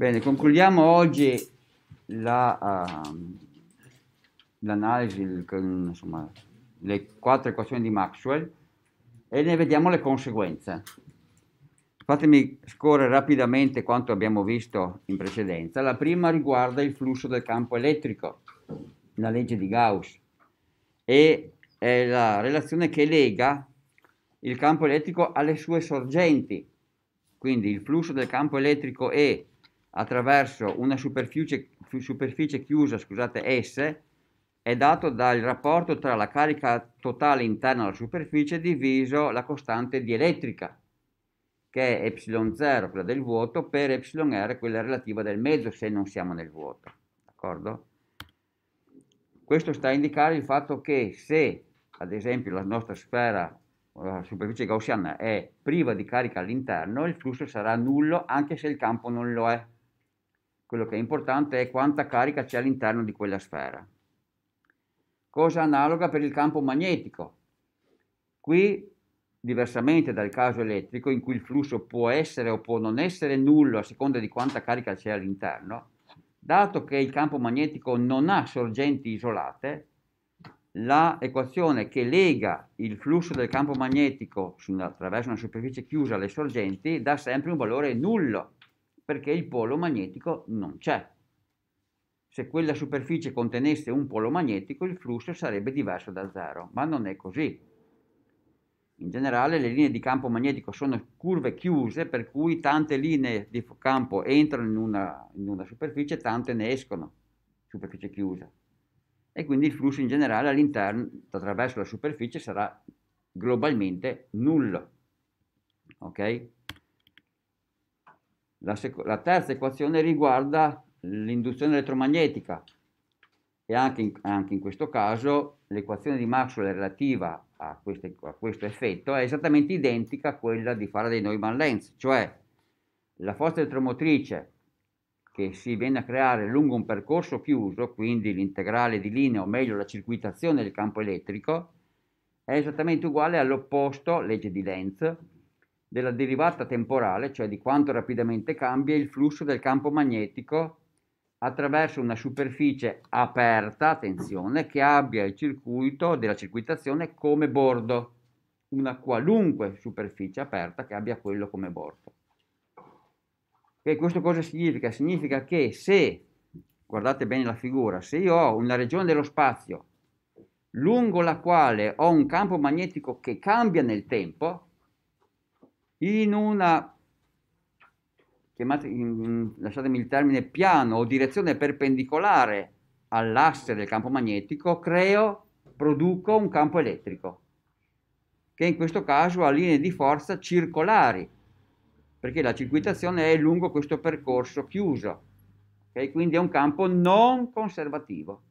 Bene, concludiamo oggi la, uh, l'analisi con insomma, le quattro equazioni di Maxwell e ne vediamo le conseguenze. Fatemi scorrere rapidamente quanto abbiamo visto in precedenza. La prima riguarda il flusso del campo elettrico, la legge di Gauss, e è la relazione che lega il campo elettrico alle sue sorgenti. Quindi il flusso del campo elettrico è attraverso una superficie, superficie chiusa, scusate, S, è dato dal rapporto tra la carica totale interna alla superficie diviso la costante dielettrica, che è ε0, quella del vuoto, per εr, quella relativa del mezzo, se non siamo nel vuoto. D'accordo? Questo sta a indicare il fatto che se, ad esempio, la nostra sfera, la superficie gaussiana, è priva di carica all'interno, il flusso sarà nullo anche se il campo non lo è. Quello che è importante è quanta carica c'è all'interno di quella sfera. Cosa analoga per il campo magnetico. Qui, diversamente dal caso elettrico, in cui il flusso può essere o può non essere nullo a seconda di quanta carica c'è all'interno, dato che il campo magnetico non ha sorgenti isolate, l'equazione che lega il flusso del campo magnetico attraverso una superficie chiusa alle sorgenti dà sempre un valore nullo perché il polo magnetico non c'è. Se quella superficie contenesse un polo magnetico il flusso sarebbe diverso da zero, ma non è così. In generale le linee di campo magnetico sono curve chiuse per cui tante linee di campo entrano in una, in una superficie, tante ne escono, superficie chiusa. E quindi il flusso in generale all'interno, attraverso la superficie, sarà globalmente nullo. Okay? La, sec- la terza equazione riguarda l'induzione elettromagnetica e anche in, anche in questo caso l'equazione di Maxwell relativa a, queste, a, questo effetto è esattamente identica a quella di Faraday-Neumann Lenz, cioè la forza elettromotrice che si viene a creare lungo un percorso chiuso, quindi l'integrale di linea o meglio la circuitazione del campo elettrico, è esattamente uguale all'opposto, legge di Lenz, della derivata temporale, cioè di quanto rapidamente cambia il flusso del campo magnetico attraverso una superficie aperta, attenzione, che abbia il circuito della circuitazione come bordo, una qualunque superficie aperta che abbia quello come bordo. E questo cosa significa? Significa che se, guardate bene la figura, se io ho una regione dello spazio lungo la quale ho un campo magnetico che cambia nel tempo, in una chiamate, in, lasciatemi il termine piano o direzione perpendicolare all'asse del campo magnetico, creo, produco un campo elettrico, che in questo caso ha linee di forza circolari, perché la circuitazione è lungo questo percorso chiuso, okay? quindi è un campo non conservativo.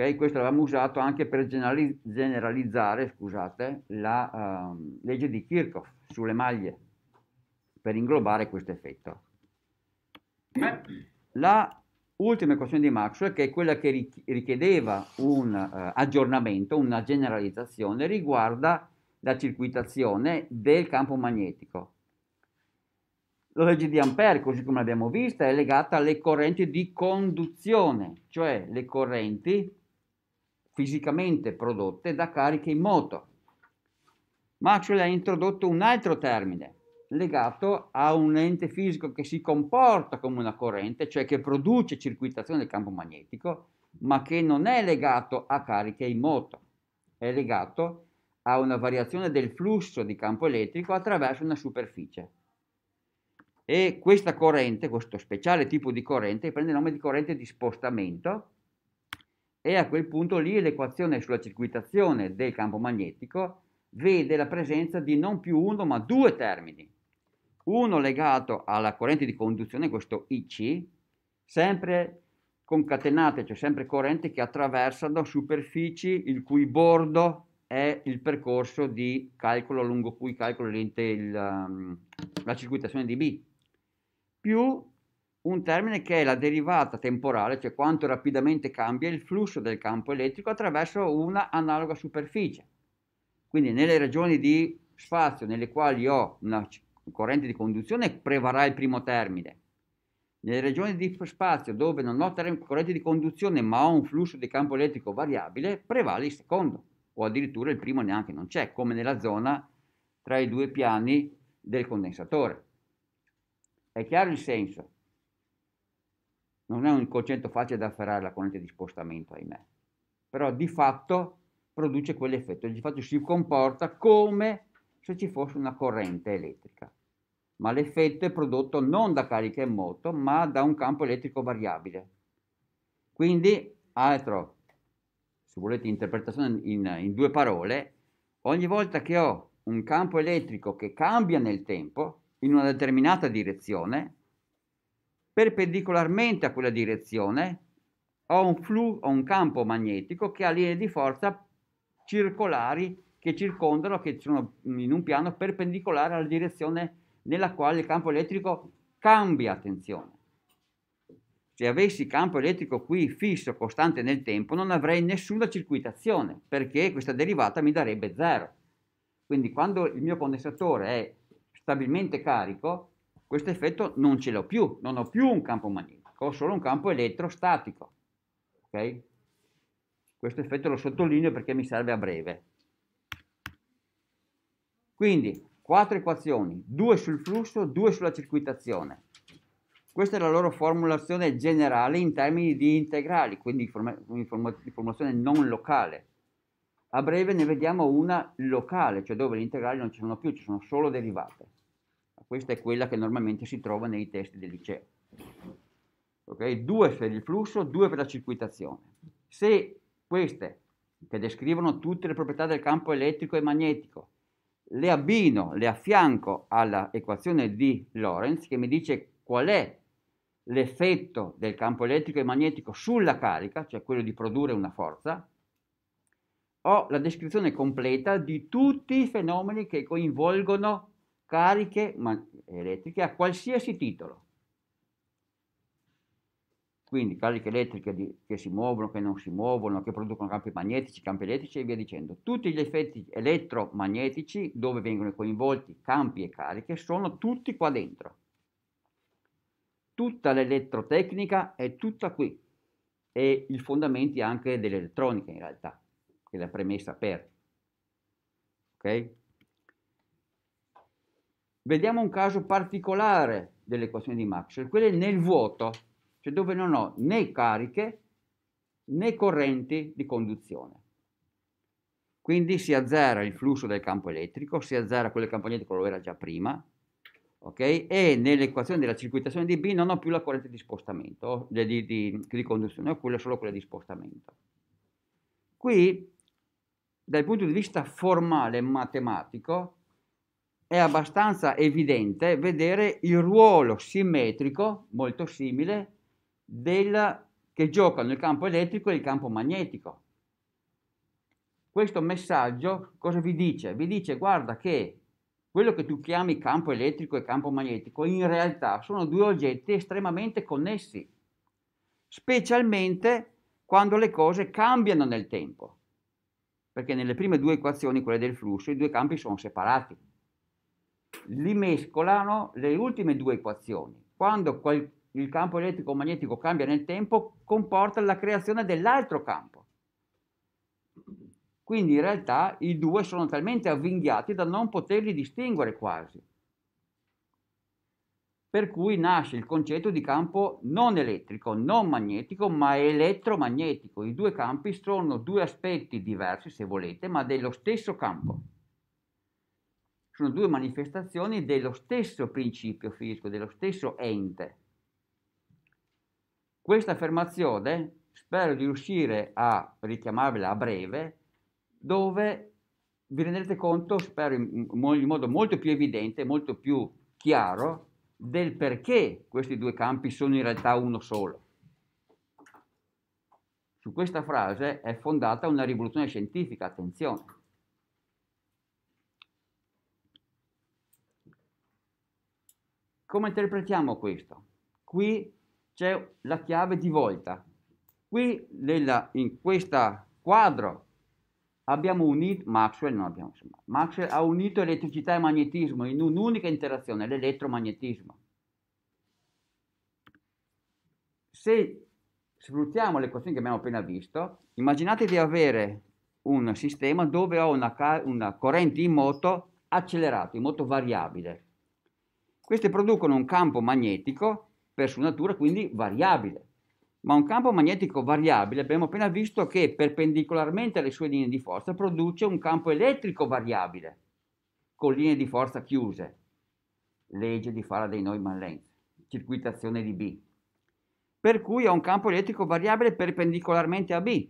Okay? Questo l'avevamo usato anche per generalizzare scusate, la uh, legge di Kirchhoff sulle maglie, per inglobare questo effetto. La ultima equazione di Maxwell, che è quella che richiedeva un uh, aggiornamento, una generalizzazione, riguarda la circuitazione del campo magnetico. La legge di Ampere, così come l'abbiamo vista, è legata alle correnti di conduzione, cioè le correnti fisicamente prodotte da cariche in moto. Maxwell ha introdotto un altro termine legato a un ente fisico che si comporta come una corrente, cioè che produce circuitazione del campo magnetico, ma che non è legato a cariche in moto, è legato a una variazione del flusso di campo elettrico attraverso una superficie. E questa corrente, questo speciale tipo di corrente, prende il nome di corrente di spostamento e a quel punto lì l'equazione sulla circuitazione del campo magnetico vede la presenza di non più uno ma due termini, uno legato alla corrente di conduzione, questo IC, sempre concatenate, cioè sempre correnti che attraversano superfici il cui bordo è il percorso di calcolo lungo cui calcolo il, la circuitazione di B, più un termine che è la derivata temporale, cioè quanto rapidamente cambia il flusso del campo elettrico attraverso una analoga superficie. Quindi nelle regioni di spazio nelle quali ho una corrente di conduzione prevarrà il primo termine. Nelle regioni di spazio dove non ho corrente di conduzione ma ho un flusso di campo elettrico variabile, prevale il secondo o addirittura il primo neanche non c'è, come nella zona tra i due piani del condensatore. È chiaro il senso? non è un concetto facile da afferrare la corrente di spostamento, ahimè, però di fatto produce quell'effetto, di fatto si comporta come se ci fosse una corrente elettrica, ma l'effetto è prodotto non da carica in moto, ma da un campo elettrico variabile. Quindi, altro, se volete interpretazione in, in due parole, ogni volta che ho un campo elettrico che cambia nel tempo, in una determinata direzione, perpendicolarmente a quella direzione ho un, flu- ho un campo magnetico che ha linee di forza circolari che circondano, che sono in un piano perpendicolare alla direzione nella quale il campo elettrico cambia attenzione. Se avessi campo elettrico qui fisso, costante nel tempo, non avrei nessuna circuitazione, perché questa derivata mi darebbe zero. Quindi quando il mio condensatore è stabilmente carico, questo effetto non ce l'ho più, non ho più un campo magnetico, ho solo un campo elettrostatico. Okay? Questo effetto lo sottolineo perché mi serve a breve. Quindi, quattro equazioni, due sul flusso, due sulla circuitazione. Questa è la loro formulazione generale in termini di integrali, quindi di, form formulazione non locale. A breve ne vediamo una locale, cioè dove gli integrali non ci sono più, ci sono solo derivate. Questa è quella che normalmente si trova nei testi del liceo. Okay? Due per il flusso, due per la circuitazione. Se queste, che descrivono tutte le proprietà del campo elettrico e magnetico, le abbino, le affianco all'equazione di Lorentz che mi dice qual è l'effetto del campo elettrico e magnetico sulla carica, cioè quello di produrre una forza, ho la descrizione completa di tutti i fenomeni che coinvolgono cariche elettriche a qualsiasi titolo. Quindi cariche elettriche di, che si muovono, che non si muovono, che producono campi magnetici, campi elettrici e via dicendo. Tutti gli effetti elettromagnetici dove vengono coinvolti campi e cariche sono tutti qua dentro. Tutta l'elettrotecnica è tutta qui e i fondamenti anche dell'elettronica in realtà, che è la premessa per. Ok? Vediamo un caso particolare dell'equazione di Maxwell, quella nel vuoto, cioè dove non ho né cariche né correnti di conduzione. Quindi si azzera il flusso del campo elettrico, si azzera quello del campo elettrico, lo era già prima, Okay? E nell'equazione della circuitazione di B non ho più la corrente di spostamento, di, di, di, di conduzione, ho quella, solo quella di spostamento. Qui, dal punto di vista formale matematico, è abbastanza evidente vedere il ruolo simmetrico, molto simile, del, che giocano il campo elettrico e il campo magnetico. Questo messaggio cosa vi dice? Vi dice guarda che quello che tu chiami campo elettrico e campo magnetico in realtà sono due oggetti estremamente connessi, specialmente quando le cose cambiano nel tempo, perché nelle prime due equazioni, quelle del flusso, i due campi sono separati li mescolano le ultime due equazioni. Quando quel, il campo elettrico-magnetico cambia nel tempo, comporta la creazione dell'altro campo. Quindi in realtà i due sono talmente avvinghiati da non poterli distinguere quasi. Per cui nasce il concetto di campo non elettrico, non magnetico, ma elettromagnetico. I due campi sono due aspetti diversi, se volete, ma dello stesso campo sono due manifestazioni dello stesso principio fisico, dello stesso ente. Questa affermazione spero di riuscire a richiamarvela a breve, dove vi renderete conto, spero in, modo molto più evidente, molto più chiaro, del perché questi due campi sono in realtà uno solo. Su questa frase è fondata una rivoluzione scientifica, attenzione. Come interpretiamo questo? Qui c'è la chiave di volta. Qui nella, in questo quadro abbiamo unito, Maxwell, non abbiamo, insomma, Maxwell ha unito elettricità e magnetismo in un'unica interazione, l'elettromagnetismo. Se sfruttiamo le equazioni che abbiamo appena visto, immaginate di avere un sistema dove ho una, una corrente in moto accelerata, in moto variabile. Queste producono un campo magnetico per su natura quindi variabile. Ma un campo magnetico variabile abbiamo appena visto che perpendicolarmente alle sue linee di forza produce un campo elettrico variabile con linee di forza chiuse. Legge di Faraday-Neumann-Lenz, circuitazione di B. Per cui ha un campo elettrico variabile perpendicolarmente a B,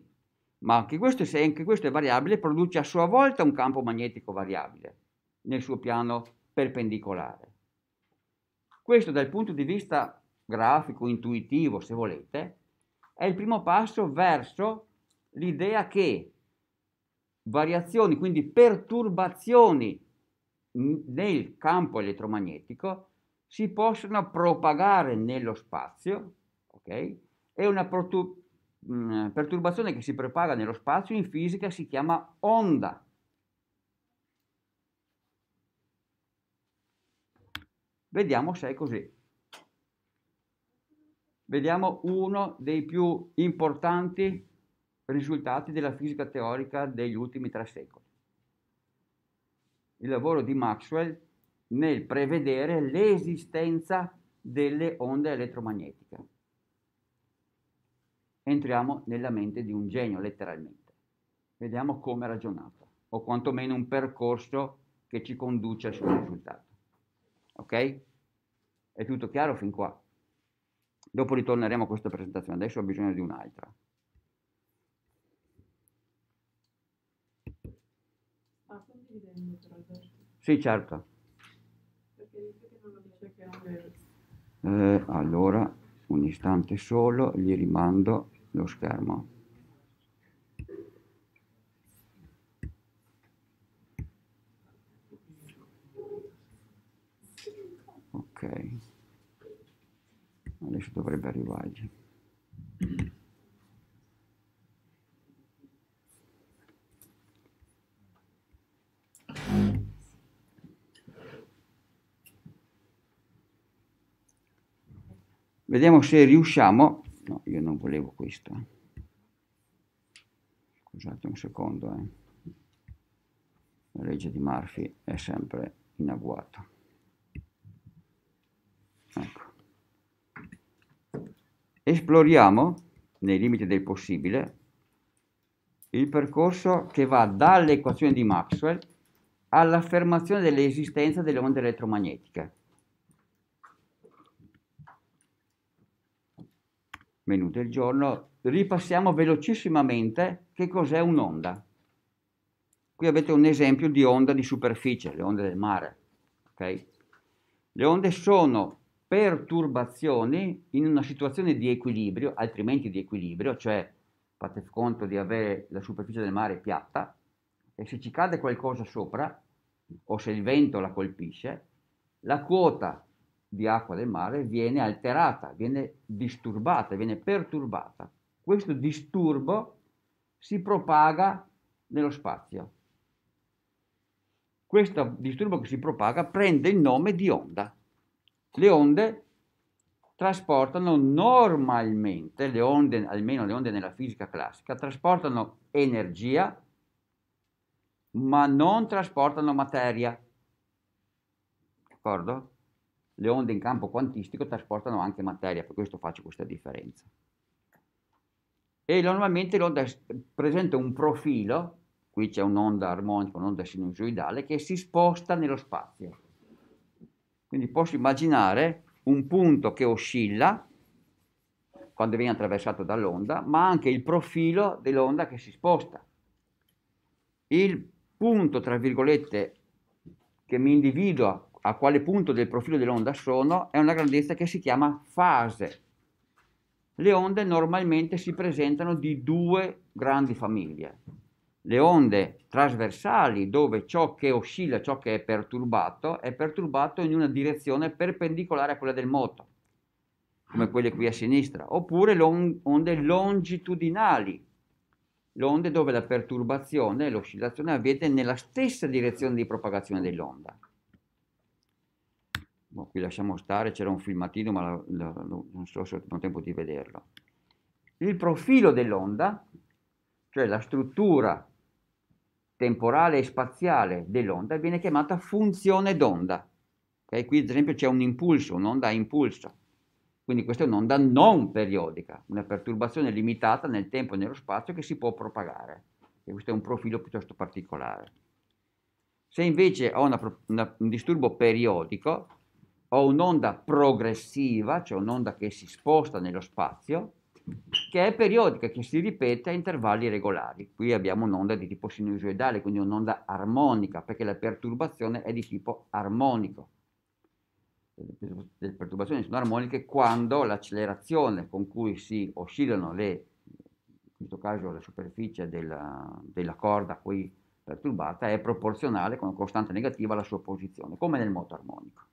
ma anche questo, se anche questo è variabile, produce a sua volta un campo magnetico variabile nel suo piano perpendicolare. Questo dal punto di vista grafico, intuitivo, se volete, è il primo passo verso l'idea che variazioni, quindi perturbazioni nel campo elettromagnetico si possono propagare nello spazio, ok? E una mm, perturbazione che si propaga nello spazio in fisica si chiama onda. Vediamo se è così. Vediamo uno dei più importanti risultati della fisica teorica degli ultimi tre secoli. Il lavoro di Maxwell nel prevedere l'esistenza delle onde elettromagnetiche. Entriamo nella mente di un genio, letteralmente. Vediamo come ha ragionato, o quantomeno un percorso che ci conduce al suo risultato. Ok? È tutto chiaro fin qua? Dopo ritorneremo a questa presentazione, adesso ho bisogno di un'altra. Ah, condividendo tra Sì, certo. Perché dice che non lo dice che è un vero. Eh, allora, un istante solo, gli rimando lo schermo. ok adesso dovrebbe arrivare vediamo se riusciamo no io non volevo questo scusate un secondo eh. la legge di Murphy è sempre in agguato esploriamo, nei limiti del possibile, il percorso che va dall'equazione di Maxwell all'affermazione dell'esistenza delle onde elettromagnetiche. Menù del giorno, ripassiamo velocissimamente che cos'è un'onda. Qui avete un esempio di onda di superficie, le onde del mare. Okay? Le onde sono perturbazioni in una situazione di equilibrio, altrimenti di equilibrio, cioè fate conto di avere la superficie del mare piatta e se ci cade qualcosa sopra o se il vento la colpisce, la quota di acqua del mare viene alterata, viene disturbata, viene perturbata. Questo disturbo si propaga nello spazio. Questo disturbo che si propaga prende il nome di onda le onde trasportano normalmente, le onde, almeno le onde nella fisica classica, trasportano energia, ma non trasportano materia. D'accordo? Le onde in campo quantistico trasportano anche materia, per questo faccio questa differenza. E normalmente l'onda presenta un profilo, qui c'è un'onda armonica, un'onda sinusoidale, che si sposta nello spazio quindi posso immaginare un punto che oscilla quando viene attraversato dall'onda, ma anche il profilo dell'onda che si sposta. Il punto, tra virgolette, che mi individua a quale punto del profilo dell'onda sono, è una grandezza che si chiama fase. Le onde normalmente si presentano di due grandi famiglie, le onde trasversali dove ciò che oscilla, ciò che è perturbato, è perturbato in una direzione perpendicolare a quella del moto, come quelle qui a sinistra, oppure le onde longitudinali, le onde dove la perturbazione e l'oscillazione avviene nella stessa direzione di propagazione dell'onda. Boh, qui lasciamo stare, c'era un filmatino ma la, la, non so se ho tempo di vederlo. Il profilo dell'onda, cioè la struttura temporale e spaziale dell'onda viene chiamata funzione d'onda. Okay? Qui ad esempio c'è un impulso, un'onda a impulso. Quindi questa è un'onda non periodica, una perturbazione limitata nel tempo e nello spazio che si può propagare. E questo è un profilo piuttosto particolare. Se invece ho una, una, un disturbo periodico, ho un'onda progressiva, cioè un'onda che si sposta nello spazio, che è periodica, che si ripete a intervalli regolari. Qui abbiamo un'onda di tipo sinusoidale, quindi un'onda armonica, perché la perturbazione è di tipo armonico. Le perturbazioni sono armoniche quando l'accelerazione con cui si oscillano le, in questo caso la superficie della, della corda qui perturbata è proporzionale con una costante negativa alla sua posizione, come nel moto armonico.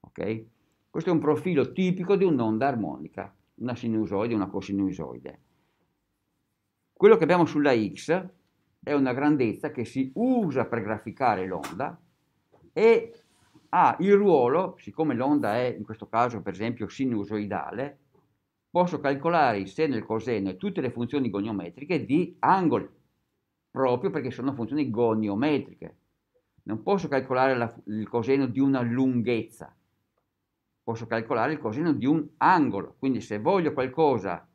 Okay? Questo è un profilo tipico di un'onda armonica una sinusoide e una cosinusoide. Quello che abbiamo sulla x è una grandezza che si usa per graficare l'onda e ha il ruolo, siccome l'onda è in questo caso per esempio sinusoidale, posso calcolare il seno, il coseno e tutte le funzioni goniometriche di angoli, proprio perché sono funzioni goniometriche. Non posso calcolare la, il coseno di una lunghezza, posso calcolare il coseno di un angolo, quindi se voglio qualcosa,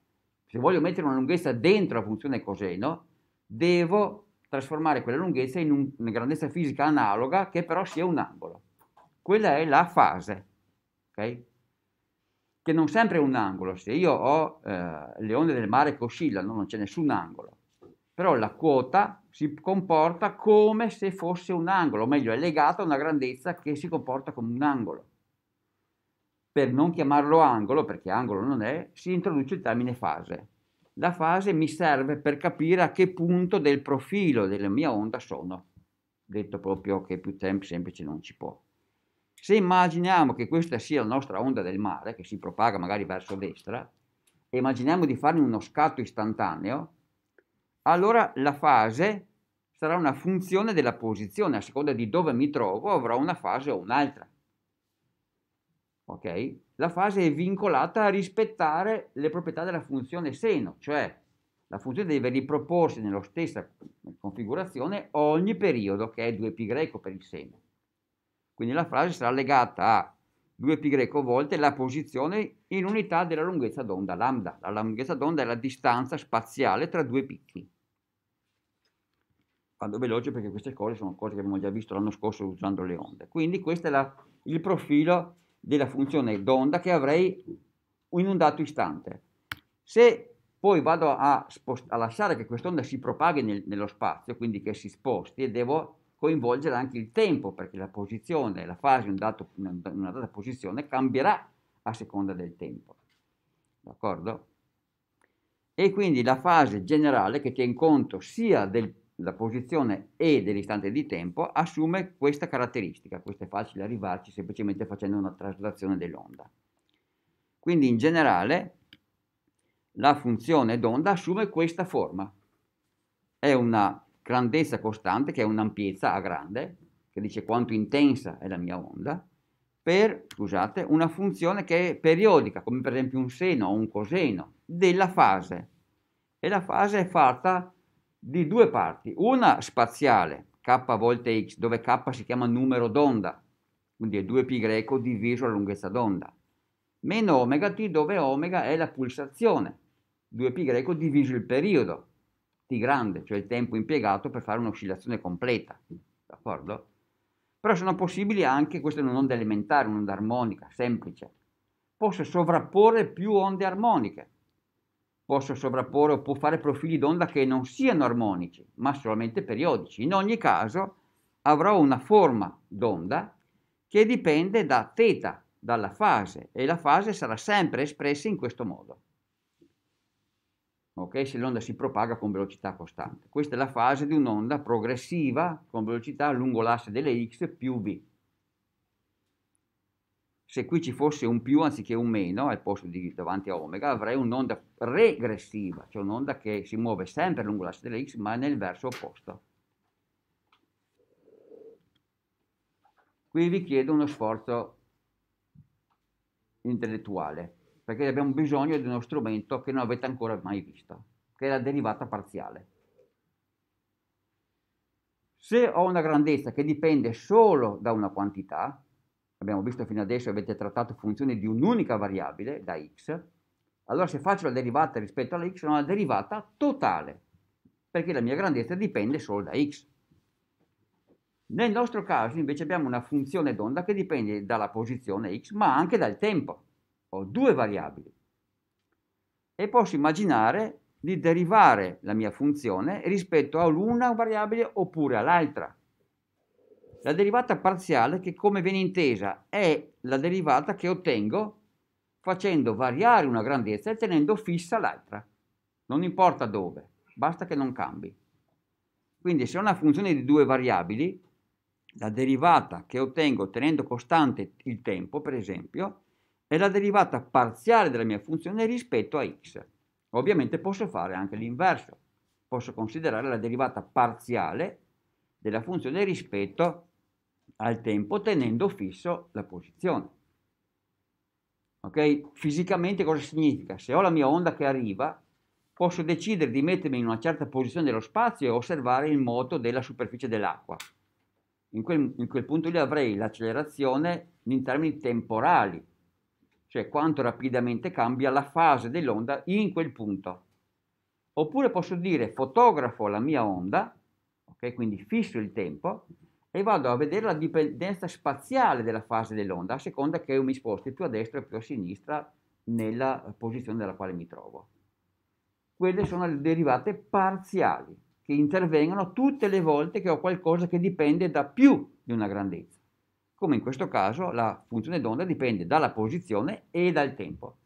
se voglio mettere una lunghezza dentro la funzione coseno, devo trasformare quella lunghezza in un, una grandezza fisica analoga che però sia un angolo. Quella è la fase, okay? che non sempre è un angolo, se io ho eh, le onde del mare che oscillano non c'è nessun angolo, però la quota si comporta come se fosse un angolo, o meglio è legata a una grandezza che si comporta come un angolo per non chiamarlo angolo, perché angolo non è, si introduce il termine fase. La fase mi serve per capire a che punto del profilo della mia onda sono, detto proprio che più tempo semplice non ci può. Se immaginiamo che questa sia la nostra onda del mare, che si propaga magari verso destra, e immaginiamo di farne uno scatto istantaneo, allora la fase sarà una funzione della posizione, a seconda di dove mi trovo avrò una fase o un'altra ok? La fase è vincolata a rispettare le proprietà della funzione seno, cioè la funzione deve riproporsi nella stessa configurazione ogni periodo che è 2π per il seno. Quindi la frase sarà legata a 2π volte la posizione in unità della lunghezza d'onda lambda. La lunghezza d'onda è la distanza spaziale tra due picchi. Vado veloce perché queste cose sono cose che abbiamo già visto l'anno scorso usando le onde. Quindi questo è la, il profilo della funzione d'onda che avrei in un dato istante. Se poi vado a, a lasciare che quest'onda si propaghi nel, nello spazio, quindi che si sposti, e devo coinvolgere anche il tempo, perché la posizione, la fase in, dato, una data posizione cambierà a seconda del tempo. D'accordo? E quindi la fase generale che tiene conto sia del la posizione E dell'istante di tempo assume questa caratteristica, questo è facile arrivarci semplicemente facendo una traslazione dell'onda. Quindi in generale la funzione d'onda assume questa forma, è una grandezza costante che è un'ampiezza a grande, che dice quanto intensa è la mia onda, per, scusate, una funzione che è periodica, come per esempio un seno o un coseno, della fase. E la fase è fatta di due parti, una spaziale, k volte x, dove k si chiama numero d'onda, quindi è 2π diviso la lunghezza d'onda, meno omega t, dove omega è la pulsazione, 2π diviso il periodo, t grande, cioè il tempo impiegato per fare un'oscillazione completa, d'accordo? Però sono possibili anche, questa è un'onda elementare, un'onda armonica, semplice, posso sovrapporre più onde armoniche, posso sovrapporre o può fare profili d'onda che non siano armonici, ma solamente periodici. In ogni caso avrò una forma d'onda che dipende da θ, dalla fase, e la fase sarà sempre espressa in questo modo. Okay? Se l'onda si propaga con velocità costante. Questa è la fase di un'onda progressiva con velocità lungo l'asse delle x più v se qui ci fosse un più anziché un meno al posto di davanti a omega, avrei un'onda regressiva, cioè un'onda che si muove sempre lungo l'asse dell'x, ma nel verso opposto. Qui vi chiedo uno sforzo intellettuale, perché abbiamo bisogno di uno strumento che non avete ancora mai visto, che è la derivata parziale. Se ho una grandezza che dipende solo da una quantità, abbiamo visto fino adesso, avete trattato funzioni di un'unica variabile, da x, allora se faccio la derivata rispetto alla x, ho una derivata totale, perché la mia grandezza dipende solo da x. Nel nostro caso invece abbiamo una funzione d'onda che dipende dalla posizione x, ma anche dal tempo. Ho due variabili. E posso immaginare di derivare la mia funzione rispetto all'una variabile oppure all'altra. La derivata parziale che come viene intesa è la derivata che ottengo facendo variare una grandezza e tenendo fissa l'altra. Non importa dove, basta che non cambi. Quindi se ho una funzione di due variabili, la derivata che ottengo tenendo costante il tempo, per esempio, è la derivata parziale della mia funzione rispetto a x. Ovviamente posso fare anche l'inverso, posso considerare la derivata parziale della funzione rispetto a al tempo tenendo fisso la posizione. Ok? Fisicamente cosa significa? Se ho la mia onda che arriva, posso decidere di mettermi in una certa posizione dello spazio e osservare il moto della superficie dell'acqua. In quel, in quel punto lì avrei l'accelerazione in termini temporali, cioè quanto rapidamente cambia la fase dell'onda in quel punto. Oppure posso dire fotografo la mia onda, ok? Quindi fisso il tempo e vado a vedere la dipendenza spaziale della fase dell'onda a seconda che io mi sposti più a destra e più a sinistra nella posizione nella quale mi trovo. Quelle sono le derivate parziali che intervengono tutte le volte che ho qualcosa che dipende da più di una grandezza. Come in questo caso la funzione d'onda dipende dalla posizione e dal tempo.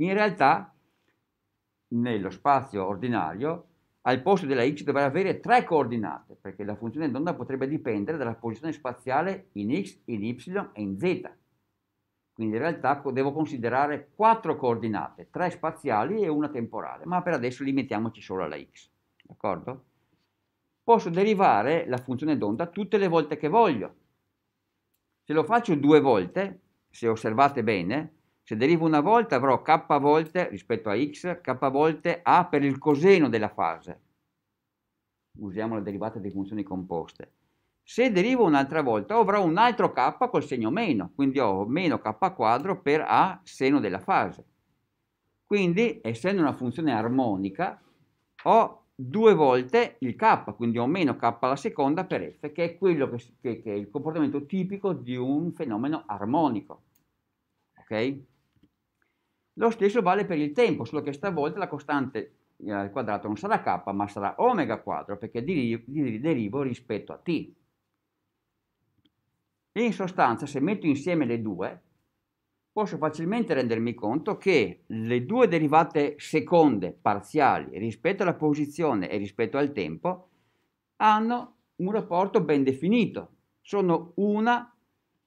In realtà nello spazio ordinario al posto della x dovrà avere tre coordinate, perché la funzione d'onda potrebbe dipendere dalla posizione spaziale in x, in y e in z. Quindi in realtà devo considerare quattro coordinate, tre spaziali e una temporale, ma per adesso limitiamoci solo alla x. D'accordo? Posso derivare la funzione d'onda tutte le volte che voglio. Se lo faccio due volte, se osservate bene, se derivo una volta avrò k volte rispetto a x, k volte a per il coseno della fase. Usiamo la derivata di funzioni composte. Se derivo un'altra volta avrò un altro k col segno meno, quindi ho meno k quadro per a seno della fase. Quindi, essendo una funzione armonica, ho due volte il k, quindi ho meno k alla seconda per f, che è, quello che, che, che è il comportamento tipico di un fenomeno armonico. Okay? Lo stesso vale per il tempo, solo che stavolta la costante eh, al quadrato non sarà k, ma sarà omega quadro, perché derivo rispetto a t. In sostanza, se metto insieme le due, posso facilmente rendermi conto che le due derivate seconde parziali rispetto alla posizione e rispetto al tempo hanno un rapporto ben definito, sono una,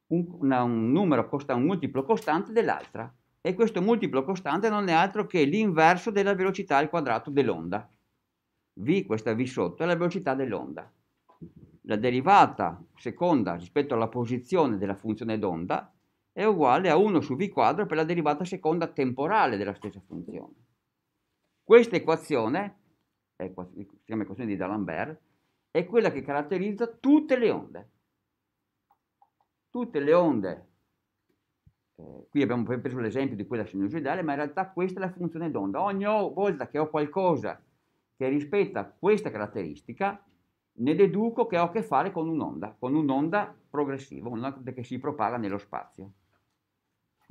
un, una, un numero costa, un multiplo costante dell'altra e questo multiplo costante non è altro che l'inverso della velocità al quadrato dell'onda. V, questa V sotto, è la velocità dell'onda. La derivata seconda rispetto alla posizione della funzione d'onda è uguale a 1 su V quadro per la derivata seconda temporale della stessa funzione. Questa equazione, si chiama equazione di D'Alembert, è quella che caratterizza tutte le onde. Tutte le onde eh, qui abbiamo preso l'esempio di quella sinusoidale, ma in realtà questa è la funzione d'onda. Ogni volta che ho qualcosa che rispetta questa caratteristica, ne deduco che ho a che fare con un'onda, con un'onda progressiva, un'onda che si propaga nello spazio.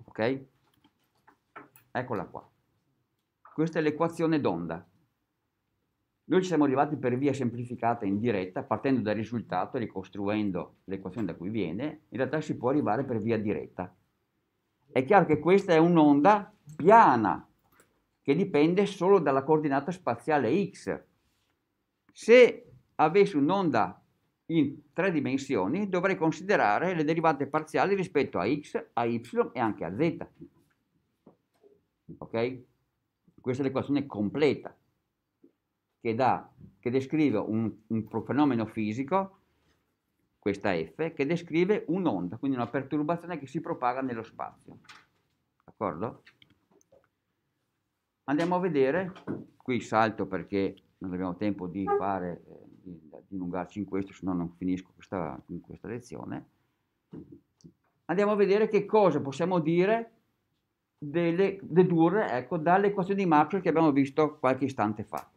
Ok? Eccola qua. Questa è l'equazione d'onda. Noi ci siamo arrivati per via semplificata in diretta, partendo dal risultato e ricostruendo l'equazione da cui viene, in realtà si può arrivare per via diretta è chiaro che questa è un'onda piana che dipende solo dalla coordinata spaziale x. Se avessi un'onda in tre dimensioni dovrei considerare le derivate parziali rispetto a x, a y e anche a z. Ok? Questa è l'equazione completa che, dà, che descrive un, un fenomeno fisico questa F, che descrive un'onda, quindi una perturbazione che si propaga nello spazio. D'accordo? Andiamo a vedere, qui salto perché non abbiamo tempo di fare, eh, di, dilungarci in questo, se no non finisco questa, in questa lezione. Andiamo a vedere che cosa possiamo dire, delle, dedurre ecco, dalle equazioni di Maxwell che abbiamo visto qualche istante fa.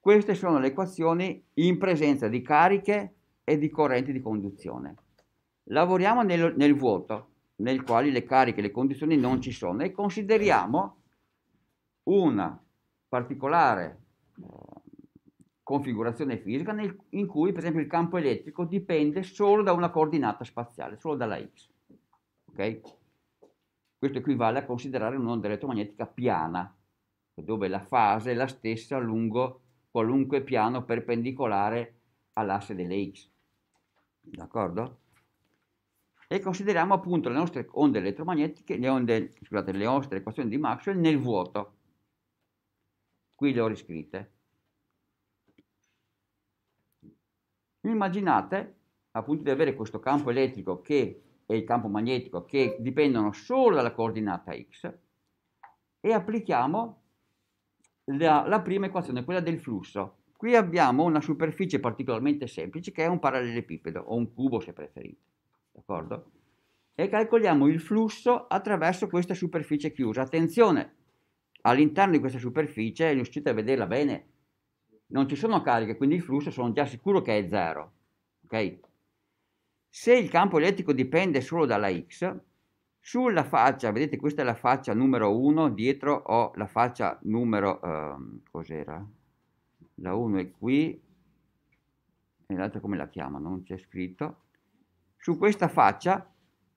Queste sono le equazioni in presenza di cariche e di corrente di conduzione. Lavoriamo nel, nel vuoto, nel quale le cariche e le condizioni non ci sono e consideriamo una particolare eh, configurazione fisica nel, in cui per esempio il campo elettrico dipende solo da una coordinata spaziale, solo dalla x. Okay? Questo equivale a considerare un'onda elettromagnetica piana, dove la fase è la stessa lungo qualunque piano perpendicolare all'asse delle x d'accordo? E consideriamo appunto le nostre onde elettromagnetiche, le onde, scusate, le nostre equazioni di Maxwell nel vuoto. Qui le ho riscritte. Immaginate appunto di avere questo campo elettrico che e il campo magnetico che dipendono solo dalla coordinata x e applichiamo la, la prima equazione, quella del flusso. Qui abbiamo una superficie particolarmente semplice che è un parallelepipedo o un cubo se preferite, d'accordo? E calcoliamo il flusso attraverso questa superficie chiusa. Attenzione, all'interno di questa superficie, riuscite a vederla bene, non ci sono cariche, quindi il flusso sono già sicuro che è zero, ok? Se il campo elettrico dipende solo dalla X, sulla faccia, vedete questa è la faccia numero 1, dietro ho la faccia numero, ehm, cos'era? la 1 è qui e l'altra come la chiama, non c'è scritto. Su questa faccia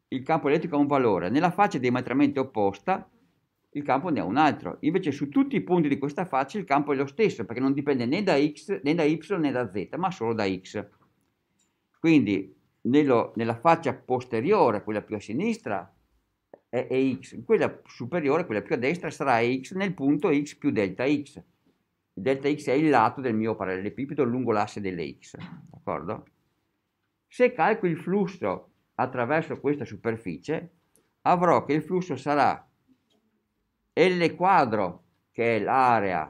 il campo elettrico ha un valore, nella faccia diametralmente opposta il campo ne ha un altro, invece su tutti i punti di questa faccia il campo è lo stesso, perché non dipende né da x, né da y, né da z, ma solo da x. Quindi nello, nella faccia posteriore, quella più a sinistra, è, è x, quella superiore, quella più a destra, sarà x nel punto x più delta x. Il delta x è il lato del mio parallelepipedo lungo l'asse dell'x, d'accordo? Se calco il flusso attraverso questa superficie, avrò che il flusso sarà L quadro, che è l'area,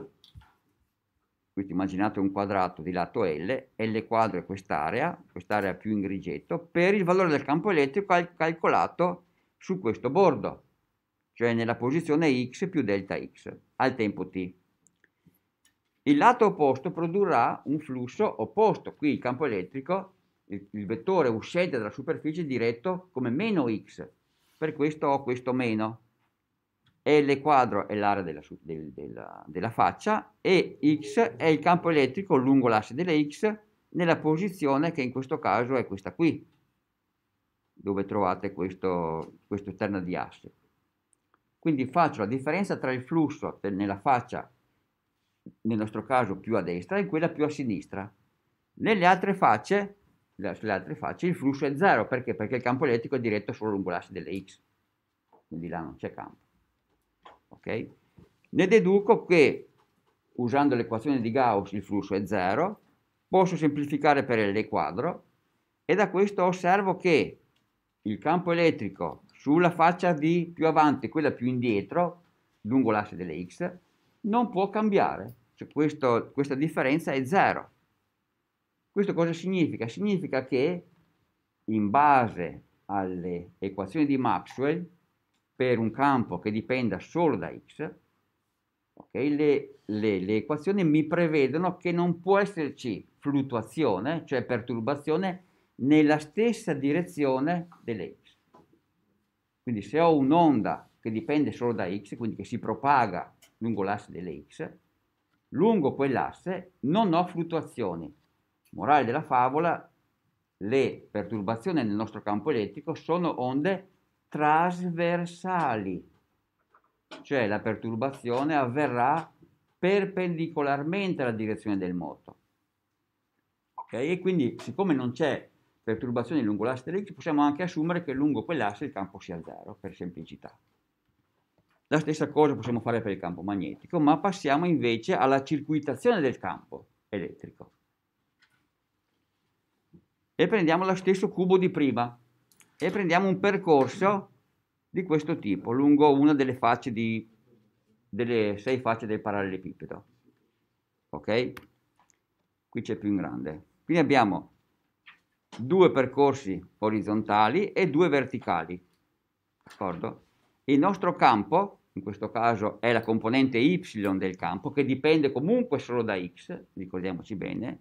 quindi immaginate un quadrato di lato L, L quadro è quest'area, quest'area più in grigetto, per il valore del campo elettrico calcolato su questo bordo, cioè nella posizione x più delta x, al tempo t. Il lato opposto produrrà un flusso opposto, qui il campo elettrico, il, il vettore uscente dalla superficie diretto come meno x, per questo ho questo meno. L quadro è l'area della, del, della, della faccia e x è il campo elettrico lungo l'asse delle x nella posizione che in questo caso è questa qui, dove trovate questo, questo esterno di asse. Quindi faccio la differenza tra il flusso nella faccia nel nostro caso più a destra e quella più a sinistra. Nelle altre facce, sulle altre facce il flusso è zero, perché? Perché il campo elettrico è diretto solo lungo l'asse delle x, quindi là non c'è campo. Ok? Ne deduco che usando l'equazione di Gauss il flusso è zero, posso semplificare per L quadro e da questo osservo che il campo elettrico sulla faccia di più avanti e quella più indietro, lungo l'asse delle x, non può cambiare, cioè questo, questa differenza è zero. Questo cosa significa? Significa che in base alle equazioni di Maxwell, per un campo che dipenda solo da x, okay, le, le, le equazioni mi prevedono che non può esserci fluttuazione, cioè perturbazione, nella stessa direzione dell'x. Quindi se ho un'onda che dipende solo da x, quindi che si propaga lungo l'asse delle x, lungo quell'asse non ho fluttuazioni. Morale della favola, le perturbazioni nel nostro campo elettrico sono onde trasversali, cioè la perturbazione avverrà perpendicolarmente alla direzione del moto. Okay? E quindi siccome non c'è perturbazione lungo l'asse dell'X possiamo anche assumere che lungo quell'asse il campo sia zero, per semplicità. La stessa cosa possiamo fare per il campo magnetico, ma passiamo invece alla circuitazione del campo elettrico. E prendiamo lo stesso cubo di prima e prendiamo un percorso di questo tipo lungo una delle facce di delle sei facce del parallelepipedo. Ok? Qui c'è più in grande. Quindi abbiamo due percorsi orizzontali e due verticali. D'accordo? Il nostro campo in questo caso è la componente y del campo, che dipende comunque solo da x, ricordiamoci bene,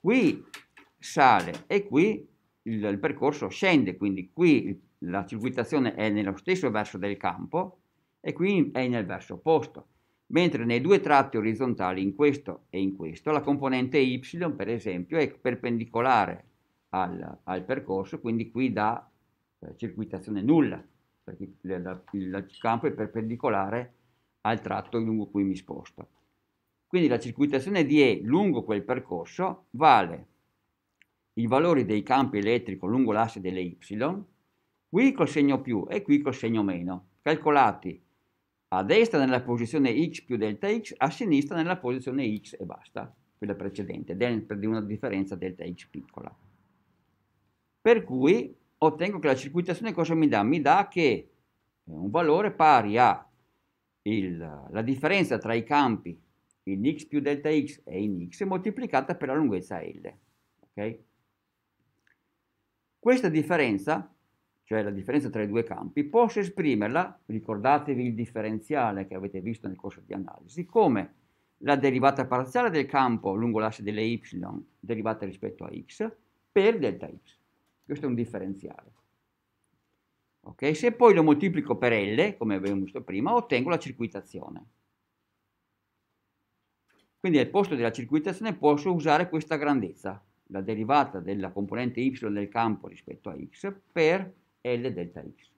qui sale e qui il, il percorso scende, quindi qui la circuitazione è nello stesso verso del campo e qui è nel verso opposto, mentre nei due tratti orizzontali, in questo e in questo, la componente y per esempio è perpendicolare al, al percorso, quindi qui dà eh, circuitazione nulla, perché il campo è perpendicolare al tratto lungo cui mi sposto. Quindi la circuitazione di E lungo quel percorso vale i valori dei campi elettrici lungo l'asse delle Y, qui col segno più e qui col segno meno, calcolati a destra nella posizione x più delta x, a sinistra nella posizione x e basta, quella precedente, di una differenza delta x piccola. Per cui ottengo che la circuitazione cosa mi dà? Mi dà che un valore pari a il, la differenza tra i campi in x più delta x e in x moltiplicata per la lunghezza L. Okay? Questa differenza, cioè la differenza tra i due campi, posso esprimerla, ricordatevi il differenziale che avete visto nel corso di analisi, come la derivata parziale del campo lungo l'asse delle y derivata rispetto a x per delta x questo è un differenziale. Okay? Se poi lo moltiplico per L, come abbiamo visto prima, ottengo la circuitazione. Quindi al posto della circuitazione posso usare questa grandezza, la derivata della componente y del campo rispetto a x, per L delta x.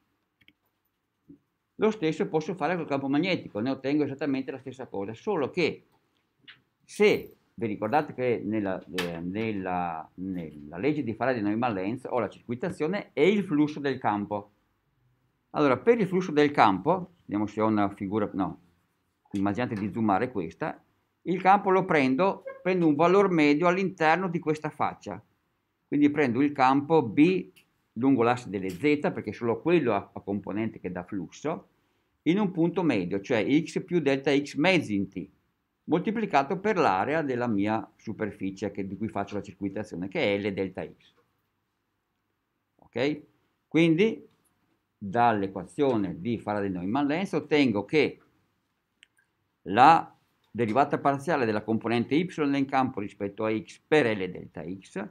Lo stesso posso fare col campo magnetico, ne ottengo esattamente la stessa cosa, solo che se vi ricordate che nella, eh, nella, nella legge di Faraday Neumann Lenz ho la circuitazione e il flusso del campo. Allora, per il flusso del campo, vediamo se ho una figura, no, immaginate di zoomare questa, il campo lo prendo, prendo un valore medio all'interno di questa faccia. Quindi prendo il campo B lungo l'asse delle Z, perché solo quello ha, ha componente che dà flusso, in un punto medio, cioè x più delta x mezzi in t moltiplicato per l'area della mia superficie che, di cui faccio la circuitazione, che è L delta X. Ok? Quindi dall'equazione di Faraday-Neumann-Lenz ottengo che la derivata parziale della componente y in campo rispetto a x per L delta x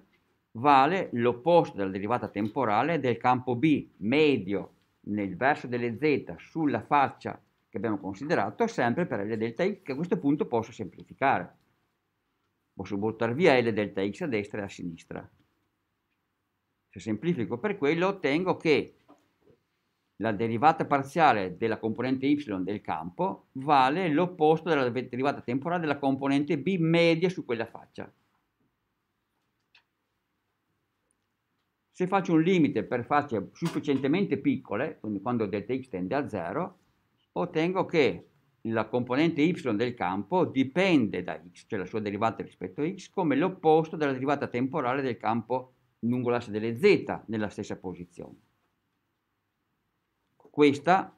vale l'opposto della derivata temporale del campo B medio nel verso delle z sulla faccia che abbiamo considerato, sempre per L delta x, che a questo punto posso semplificare. Posso buttare via L delta x a destra e a sinistra. Se semplifico per quello, ottengo che la derivata parziale della componente y del campo vale l'opposto della derivata temporale della componente b media su quella faccia. Se faccio un limite per facce sufficientemente piccole, quindi quando delta x tende a 0, ottengo che la componente y del campo dipende da x, cioè la sua derivata rispetto a x, come l'opposto della derivata temporale del campo lungo l'asse delle z nella stessa posizione. Questa,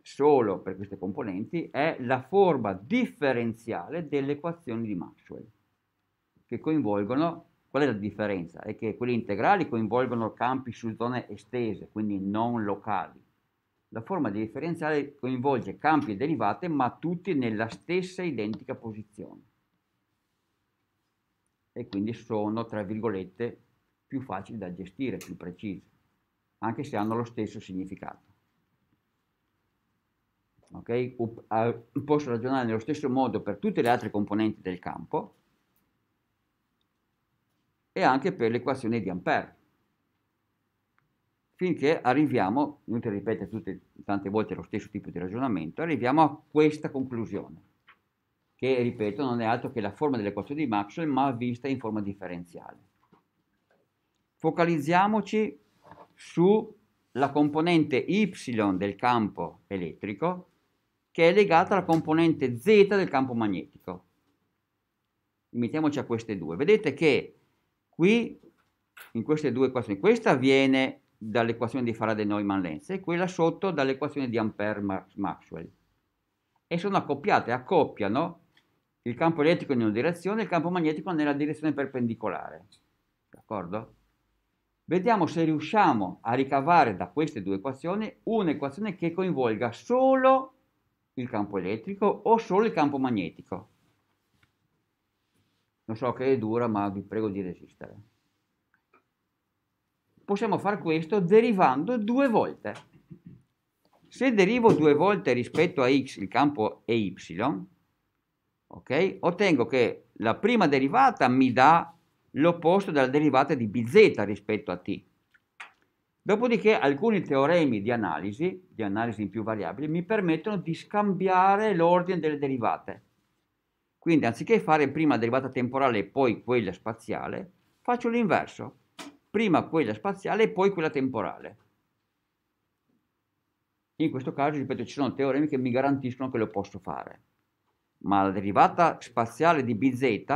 solo per queste componenti, è la forma differenziale delle equazioni di Maxwell, che coinvolgono, qual è la differenza? È che quelle integrali coinvolgono campi su zone estese, quindi non locali, la forma differenziale coinvolge campi e derivate, ma tutti nella stessa identica posizione. E quindi sono, tra virgolette, più facili da gestire, più precise, anche se hanno lo stesso significato. Okay? Posso ragionare nello stesso modo per tutte le altre componenti del campo e anche per l'equazione di Ampere finché arriviamo, inutile ripetere tutte, tante volte lo stesso tipo di ragionamento, arriviamo a questa conclusione, che ripeto non è altro che la forma dell'equazione di Maxwell ma vista in forma differenziale. Focalizziamoci sulla componente y del campo elettrico che è legata alla componente z del campo magnetico. Limitiamoci a queste due. Vedete che qui, in queste due equazioni, questa viene dall'equazione di Faraday-Neumann-Lenz e quella sotto dall'equazione di Ampere-Maxwell. E sono accoppiate, accoppiano il campo elettrico in una direzione e il campo magnetico nella direzione perpendicolare. D'accordo? Vediamo se riusciamo a ricavare da queste due equazioni un'equazione che coinvolga solo il campo elettrico o solo il campo magnetico. Non so che è dura, ma vi prego di resistere possiamo fare questo derivando due volte. Se derivo due volte rispetto a x, il campo è y, ok? Ottengo che la prima derivata mi dà l'opposto della derivata di bz rispetto a t. Dopodiché alcuni teoremi di analisi, di analisi in più variabili, mi permettono di scambiare l'ordine delle derivate. Quindi anziché fare prima la derivata temporale e poi quella spaziale, faccio l'inverso prima quella spaziale e poi quella temporale. In questo caso, ripeto, ci sono teoremi che mi garantiscono che lo posso fare. Ma la derivata spaziale di Bz,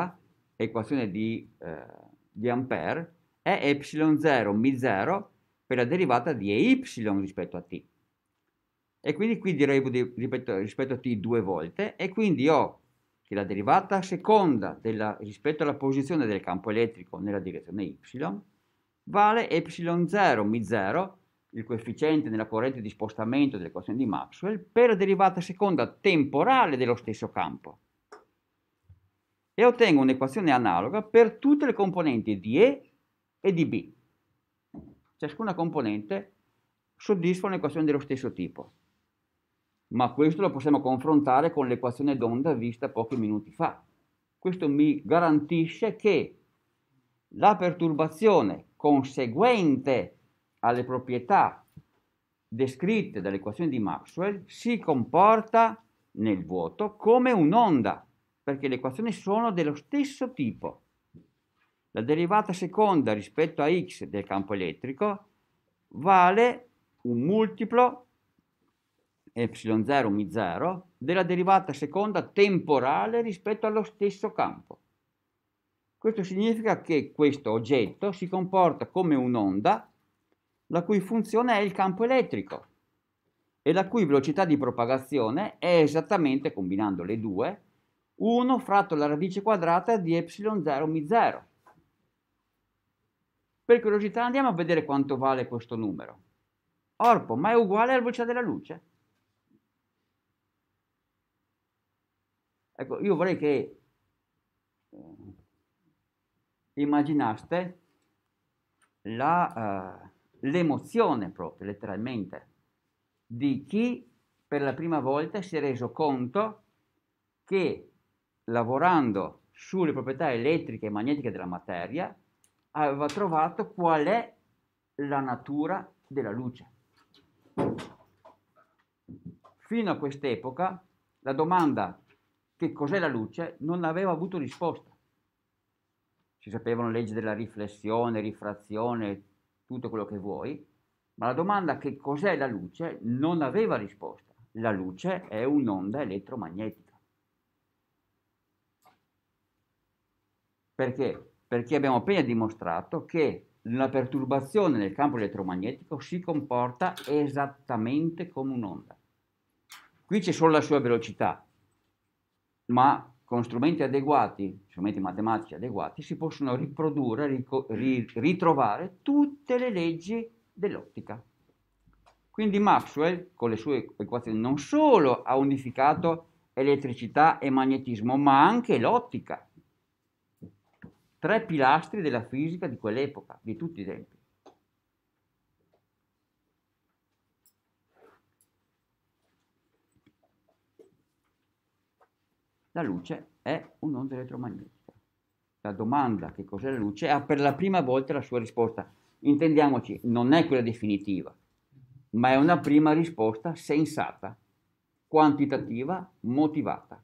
equazione di, eh, di Ampere, è ε0 μ0 per la derivata di ey rispetto a t. E quindi qui direi di, ripeto, rispetto a t due volte e quindi ho che la derivata seconda della, rispetto alla posizione del campo elettrico nella direzione y vale ε0, μ0, il coefficiente nella corrente di spostamento dell'equazione di Maxwell, per derivata seconda temporale dello stesso campo. E ottengo un'equazione analoga per tutte le componenti di E e di B. Ciascuna componente soddisfa un'equazione dello stesso tipo. Ma questo lo possiamo confrontare con l'equazione d'onda vista pochi minuti fa. Questo mi garantisce che la perturbazione conseguente alle proprietà descritte dall'equazione di Maxwell si comporta nel vuoto come un'onda, perché le equazioni sono dello stesso tipo. La derivata seconda rispetto a x del campo elettrico vale un multiplo ε0 mi0 della derivata seconda temporale rispetto allo stesso campo. Questo significa che questo oggetto si comporta come un'onda la cui funzione è il campo elettrico e la cui velocità di propagazione è esattamente, combinando le due, 1 fratto la radice quadrata di ε0 mi 0. Per curiosità andiamo a vedere quanto vale questo numero. Orpo, ma è uguale alla velocità della luce? Ecco, io vorrei che eh, immaginaste la, uh, l'emozione proprio, letteralmente, di chi per la prima volta si è reso conto che lavorando sulle proprietà elettriche e magnetiche della materia aveva trovato qual è la natura della luce. Fino a quest'epoca la domanda che cos'è la luce non aveva avuto risposta si sapevano leggi della riflessione, rifrazione, tutto quello che vuoi, ma la domanda che cos'è la luce non aveva risposta. La luce è un'onda elettromagnetica. Perché? Perché abbiamo appena dimostrato che la perturbazione nel campo elettromagnetico si comporta esattamente come un'onda. Qui c'è solo la sua velocità, ma con strumenti adeguati, strumenti matematici adeguati, si possono riprodurre, rico, ri, ritrovare tutte le leggi dell'ottica. Quindi Maxwell, con le sue equazioni, non solo ha unificato elettricità e magnetismo, ma anche l'ottica. Tre pilastri della fisica di quell'epoca, di tutti i tempi. La luce è un'onda elettromagnetica. La domanda che cos'è la luce ha per la prima volta la sua risposta. Intendiamoci, non è quella definitiva, ma è una prima risposta sensata, quantitativa, motivata.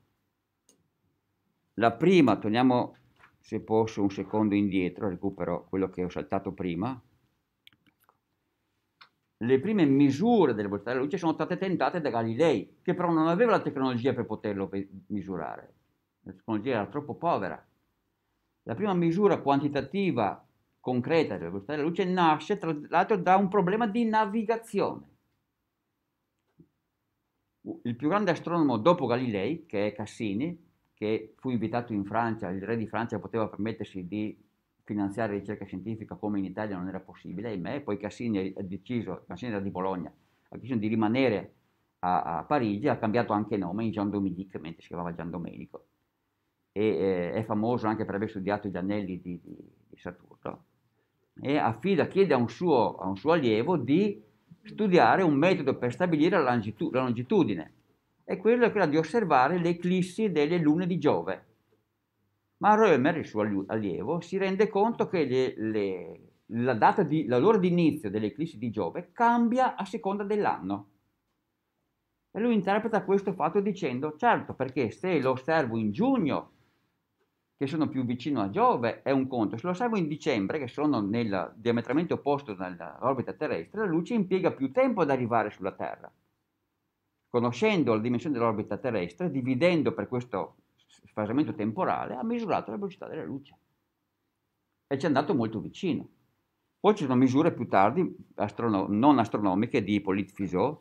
La prima, torniamo se posso un secondo indietro, recupero quello che ho saltato prima, le prime misure delle velocità della luce sono state tentate da Galilei, che però non aveva la tecnologia per poterlo misurare, la tecnologia era troppo povera. La prima misura quantitativa concreta della velocità della luce nasce tra l'altro da un problema di navigazione. Il più grande astronomo dopo Galilei, che è Cassini, che fu invitato in Francia, il re di Francia poteva permettersi di finanziare ricerca scientifica come in Italia non era possibile, ahimè, poi Cassini ha deciso, Cassini era di Bologna, ha deciso di rimanere a, a Parigi, ha cambiato anche nome in Gian Dominique, mentre si chiamava Gian Domenico, e eh, è famoso anche per aver studiato gli anelli di, di, di Saturno, e affida, chiede a un, suo, a un suo allievo di studiare un metodo per stabilire la longitudine, e quello è quello di osservare le eclissi delle lune di Giove ma Römer, il suo allievo, si rende conto che le, le, la, data di, la l'ora di inizio dell'eclissi di Giove cambia a seconda dell'anno. E lui interpreta questo fatto dicendo, certo, perché se lo osservo in giugno, che sono più vicino a Giove, è un conto, se lo osservo in dicembre, che sono nel, diametralmente opposto all'orbita terrestre, la luce impiega più tempo ad arrivare sulla Terra. Conoscendo la dimensione dell'orbita terrestre, dividendo per questo sfasamento temporale, ha misurato la velocità della luce e ci è andato molto vicino. Poi ci sono misure più tardi, astrono- non astronomiche, di Polit Fizeau,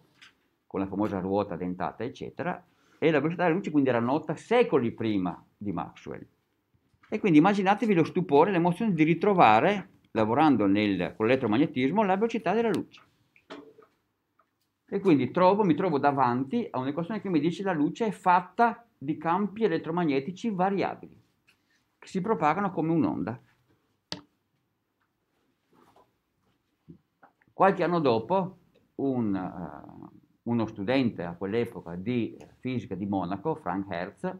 con la famosa ruota dentata, eccetera, e la velocità della luce quindi era nota secoli prima di Maxwell. E quindi immaginatevi lo stupore, l'emozione di ritrovare, lavorando nel, con l'elettromagnetismo, la velocità della luce. E quindi trovo, mi trovo davanti a un'equazione che mi dice che la luce è fatta di campi elettromagnetici variabili che si propagano come un'onda. Qualche anno dopo un, uh, uno studente a quell'epoca di eh, fisica di Monaco, Frank Hertz,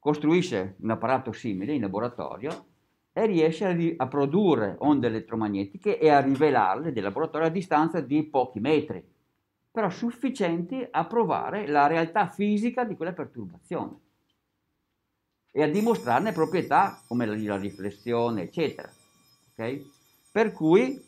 costruisce un apparato simile in laboratorio e riesce a, a produrre onde elettromagnetiche e a rivelarle nel laboratorio a distanza di pochi metri però sufficienti a provare la realtà fisica di quella perturbazione e a dimostrarne proprietà come la, riflessione, eccetera. Okay? Per cui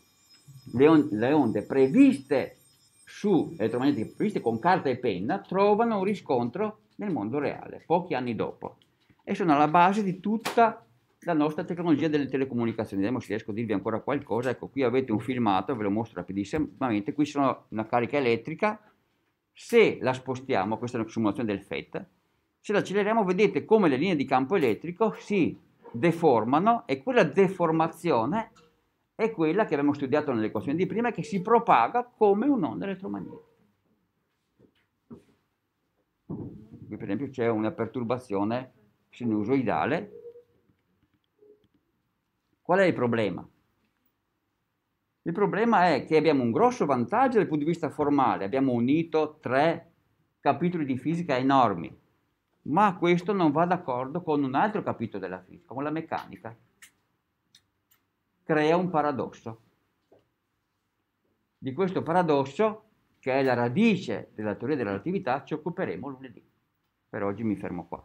le, on- le onde previste su elettromagnetiche previste con carta e penna trovano un riscontro nel mondo reale pochi anni dopo e sono alla base di tutta la nostra tecnologia delle telecomunicazioni. Vediamo se riesco a dirvi ancora qualcosa. Ecco, qui avete un filmato, ve lo mostro rapidissimamente. Qui sono una carica elettrica. Se la spostiamo, questa è una simulazione del FET, se la acceleriamo vedete come le linee di campo elettrico si deformano e quella deformazione è quella che abbiamo studiato nelle equazioni di prima che si propaga come un'onda elettromagnetica. Qui per esempio c'è una perturbazione sinusoidale Qual è il problema? Il problema è che abbiamo un grosso vantaggio dal punto di vista formale, abbiamo unito tre capitoli di fisica enormi, ma questo non va d'accordo con un altro capitolo della fisica, con la meccanica. Crea un paradosso. Di questo paradosso, che è la radice della teoria della relatività, ci occuperemo lunedì. Per oggi mi fermo qua.